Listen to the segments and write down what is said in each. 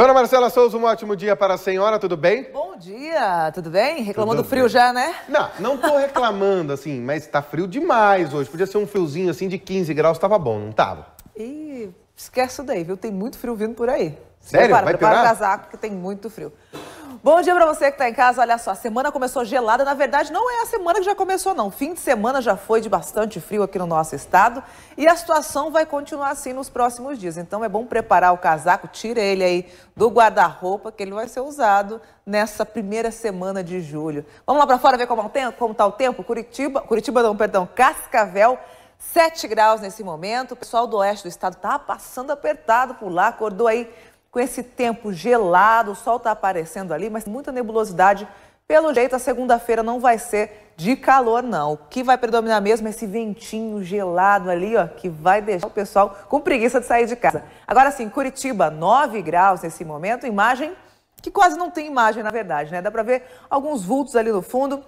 Dona Marcela Souza, um ótimo dia para a senhora, tudo bem? Bom dia, tudo bem? Reclamou do frio bem. já, né? Não, não tô reclamando, assim, mas tá frio demais hoje. Podia ser um friozinho, assim, de 15 graus, tava bom, não tava? E esquece daí, viu? Tem muito frio vindo por aí. Sério? Prepara, Vai prepara piorar? o casaco, porque tem muito frio. Bom dia para você que está em casa. Olha só, a semana começou gelada. Na verdade, não é a semana que já começou, não. Fim de semana já foi de bastante frio aqui no nosso estado e a situação vai continuar assim nos próximos dias. Então é bom preparar o casaco, tira ele aí do guarda-roupa, que ele vai ser usado nessa primeira semana de julho. Vamos lá para fora ver como é está o tempo? Curitiba, Curitiba não, perdão, Cascavel. 7 graus nesse momento. O pessoal do oeste do estado está passando apertado por lá, acordou aí com esse tempo gelado, o sol está aparecendo ali, mas muita nebulosidade. Pelo jeito, a segunda-feira não vai ser de calor, não. O que vai predominar mesmo é esse ventinho gelado ali, ó, que vai deixar o pessoal com preguiça de sair de casa. Agora sim, Curitiba, 9 graus nesse momento, imagem que quase não tem imagem, na verdade, né? Dá para ver alguns vultos ali no fundo,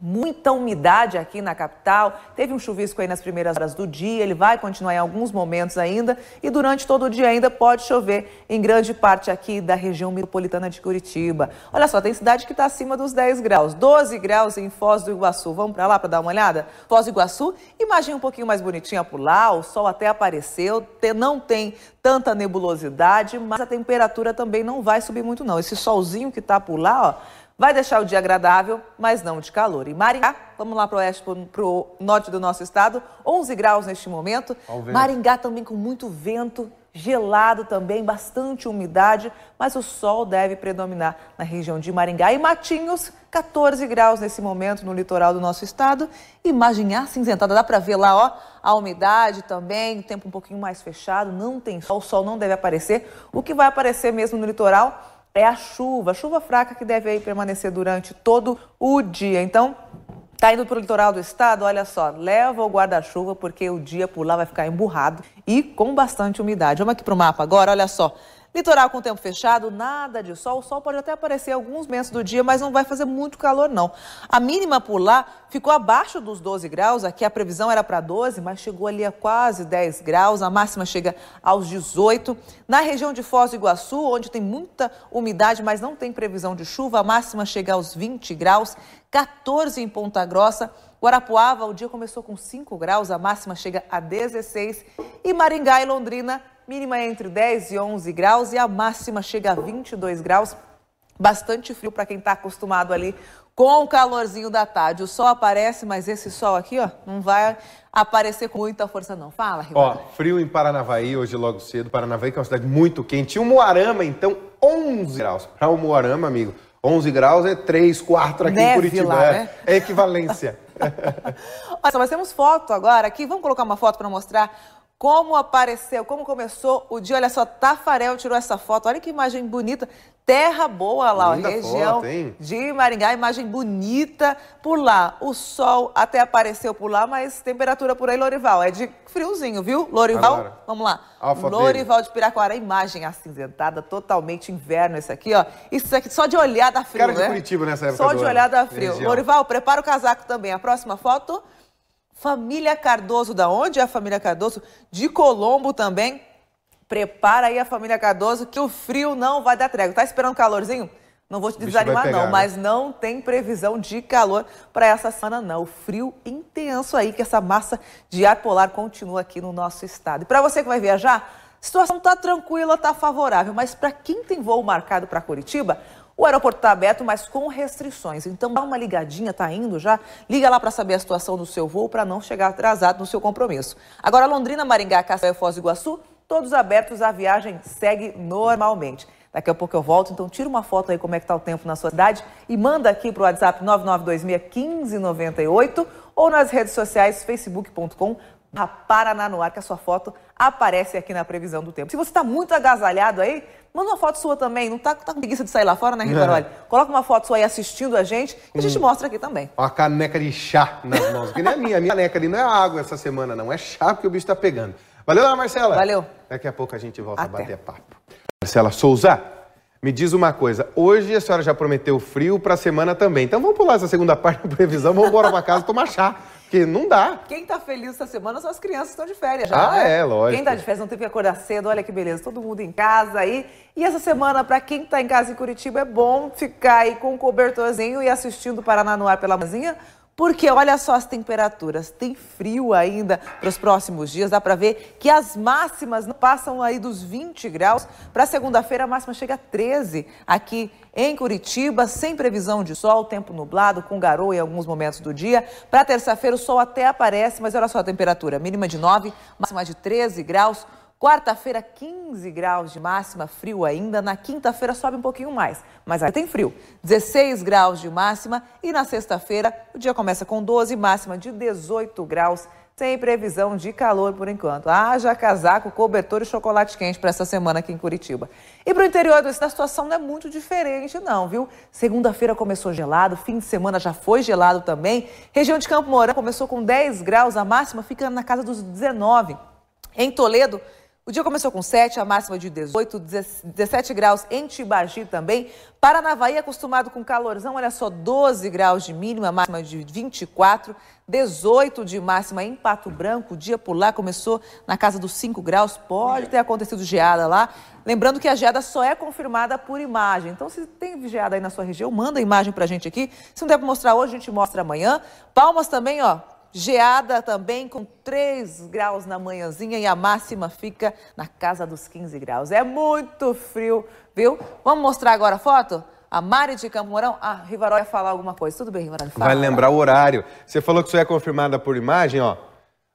muita umidade aqui na capital. Teve um chuvisco aí nas primeiras horas do dia, ele vai continuar em alguns momentos ainda e durante todo o dia ainda pode chover em grande parte aqui da região metropolitana de Curitiba. Olha só, tem cidade que está acima dos 10 graus, 12 graus em Foz do Iguaçu. Vamos para lá para dar uma olhada? Foz do Iguaçu, imagina um pouquinho mais bonitinha por lá, o sol até apareceu, não tem tanta nebulosidade, mas a temperatura também não vai subir muito não. Esse solzinho que está por lá, ó, Vai deixar o dia agradável, mas não de calor. E Maringá, vamos lá para o oeste, para o norte do nosso estado, 11 graus neste momento. Maringá também com muito vento, gelado também, bastante umidade, mas o sol deve predominar na região de Maringá. E Matinhos, 14 graus nesse momento no litoral do nosso estado. Imagem acinzentada, cinzentada, dá para ver lá, ó, a umidade também, o tempo um pouquinho mais fechado, não tem sol, o sol não deve aparecer. O que vai aparecer mesmo no litoral é a chuva, chuva fraca que deve aí permanecer durante todo o dia. Então, Tá indo para o litoral do estado? Olha só, leva o guarda-chuva porque o dia por lá vai ficar emburrado e com bastante umidade. Vamos aqui para o mapa agora, olha só. Litoral com tempo fechado, nada de sol. O sol pode até aparecer alguns meses do dia, mas não vai fazer muito calor, não. A mínima por lá ficou abaixo dos 12 graus. Aqui a previsão era para 12, mas chegou ali a quase 10 graus. A máxima chega aos 18. Na região de Foz do Iguaçu, onde tem muita umidade, mas não tem previsão de chuva, a máxima chega aos 20 graus. 14 em Ponta Grossa. Guarapuava, o dia começou com 5 graus, a máxima chega a 16. E Maringá e Londrina Mínima é entre 10 e 11 graus e a máxima chega a 22 graus. Bastante frio para quem está acostumado ali com o calorzinho da tarde. O sol aparece, mas esse sol aqui, ó, não vai aparecer com muita força, não. Fala, Ricardo. Ó, frio em Paranavaí, hoje logo cedo. Paranavaí, que é uma cidade muito quente. E o Moarama, então, 11 graus. Para o Moarama, amigo, 11 graus é 3, 4 aqui Neve em Curitiba. Lá, né? É, é equivalência. Olha, mas temos foto agora aqui. Vamos colocar uma foto para mostrar como apareceu, como começou o dia. Olha só, Tafarel tirou essa foto. Olha que imagem bonita. Terra boa lá, ó, região foto, de Maringá, imagem bonita por lá. O sol até apareceu por lá, mas temperatura por aí, Lorival, é de friozinho, viu? Lorival, Agora, vamos lá. Lorival de Piracuara. imagem acinzentada, totalmente inverno esse aqui, ó. Isso aqui só de olhar dá frio, Cara né? de Curitiba nessa época Só de olhar dá né? frio. Região. Lorival, prepara o casaco também. A próxima foto Família Cardoso, da onde é a família Cardoso? De Colombo também. Prepara aí a família Cardoso que o frio não vai dar trégua. Tá esperando calorzinho? Não vou te desanimar pegar, não, né? mas não tem previsão de calor para essa semana não. O frio intenso aí que essa massa de ar polar continua aqui no nosso estado. E para você que vai viajar, a situação tá tranquila, tá favorável, mas para quem tem voo marcado para Curitiba, o aeroporto está aberto, mas com restrições. Então dá uma ligadinha, tá indo já? Liga lá para saber a situação do seu voo para não chegar atrasado no seu compromisso. Agora Londrina, Maringá, Castelo Foz do Iguaçu, todos abertos, a viagem segue normalmente. Daqui a pouco eu volto, então tira uma foto aí como é que tá o tempo na sua cidade e manda aqui para o WhatsApp 99261598 ou nas redes sociais facebook.com Parananoar, que a sua foto aparece aqui na previsão do tempo. Se você está muito agasalhado aí, manda uma foto sua também. Não está tá com preguiça de sair lá fora, né, é. Ricardo? É. Coloca uma foto sua aí assistindo a gente e a gente hum. mostra aqui também. Uma caneca de chá nas mãos, que nem a minha. A minha caneca ali não é água essa semana, não. É chá que o bicho está pegando. Valeu, Marcela. Valeu. Daqui a pouco a gente volta Até. a bater papo. Marcela Souza, me diz uma coisa. Hoje a senhora já prometeu frio para a semana também. Então vamos pular essa segunda parte da previsão, vamos embora para casa tomar chá. Porque não dá. Quem tá feliz essa semana são as crianças que estão de férias já. Ah, né? é, lógico. Quem tá de férias não teve que acordar cedo, olha que beleza, todo mundo em casa aí. E essa semana, para quem tá em casa em Curitiba, é bom ficar aí com um cobertorzinho e assistindo Paraná no ar pela manhã porque olha só as temperaturas, tem frio ainda para os próximos dias, dá para ver que as máximas não passam aí dos 20 graus. Para segunda-feira a máxima chega a 13 aqui em Curitiba, sem previsão de sol, tempo nublado, com garoa em alguns momentos do dia. Para terça-feira o sol até aparece, mas olha só a temperatura, mínima de 9, máxima de 13 graus. Quarta-feira, 15 graus de máxima, frio ainda. Na quinta-feira sobe um pouquinho mais, mas ainda tem frio. 16 graus de máxima e na sexta-feira o dia começa com 12, máxima de 18 graus, sem previsão de calor por enquanto. Haja casaco, cobertor e chocolate quente para essa semana aqui em Curitiba. E para o interior a situação não é muito diferente não, viu? Segunda-feira começou gelado, fim de semana já foi gelado também. Região de Campo Mourão começou com 10 graus, a máxima fica na casa dos 19. Em Toledo, o dia começou com 7, a máxima de 18, 17 graus em Tibagi também. Paranavaí é acostumado com calorzão, olha só, 12 graus de mínima, máxima de 24, 18 de máxima em Pato Branco. O dia por lá começou na casa dos 5 graus, pode ter acontecido geada lá. Lembrando que a geada só é confirmada por imagem. Então, se tem geada aí na sua região, manda a imagem pra gente aqui. Se não der pra mostrar hoje, a gente mostra amanhã. Palmas também, ó, Geada também com 3 graus na manhãzinha e a máxima fica na casa dos 15 graus. É muito frio, viu? Vamos mostrar agora a foto? A Mari de Campo Mourão, a ah, Rivarol ia falar alguma coisa. Tudo bem, Rivarol? Vai lembrar o horário. Você falou que isso é confirmada por imagem, ó.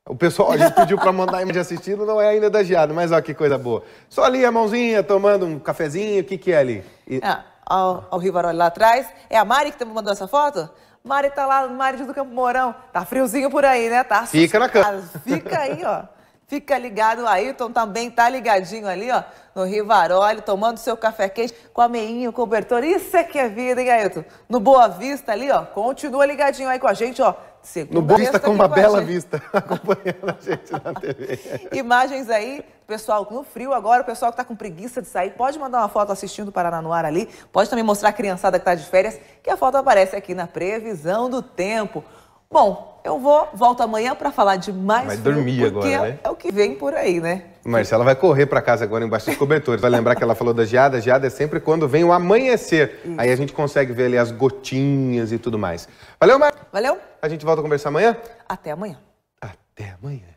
O pessoal, a gente pediu para mandar a imagem assistindo, não é ainda da geada, mas ó que coisa boa. Só ali a mãozinha, tomando um cafezinho, o que que é ali? E... Ah, ao, ao Rivarol lá atrás. É a Mari que mandou essa foto? Mari tá lá no marido do Campo Mourão. Tá friozinho por aí, né? Tá Fica na cama. Fica aí, ó. Fica ligado. O Ailton também tá ligadinho ali, ó, no Rivaroli, tomando seu café quente com a meinha, o cobertor. Isso é que é vida, hein, Ailton? No Boa Vista ali, ó. Continua ligadinho aí com a gente, ó. Segunda no Boa Vista com uma com bela gente. vista, acompanhando a gente na TV. Imagens aí o pessoal no frio agora, o pessoal que está com preguiça de sair, pode mandar uma foto assistindo o Paraná no ar ali. Pode também mostrar a criançada que está de férias, que a foto aparece aqui na previsão do tempo. Bom, eu vou, volto amanhã para falar de mais Vai dormir agora, né? é o que vem por aí, né? Marcela vai correr para casa agora embaixo dos cobertores. Vai lembrar que ela falou da geada. A geada é sempre quando vem o amanhecer. Isso. Aí a gente consegue ver ali as gotinhas e tudo mais. Valeu, Mar... Valeu. A gente volta a conversar amanhã? Até amanhã. Até amanhã.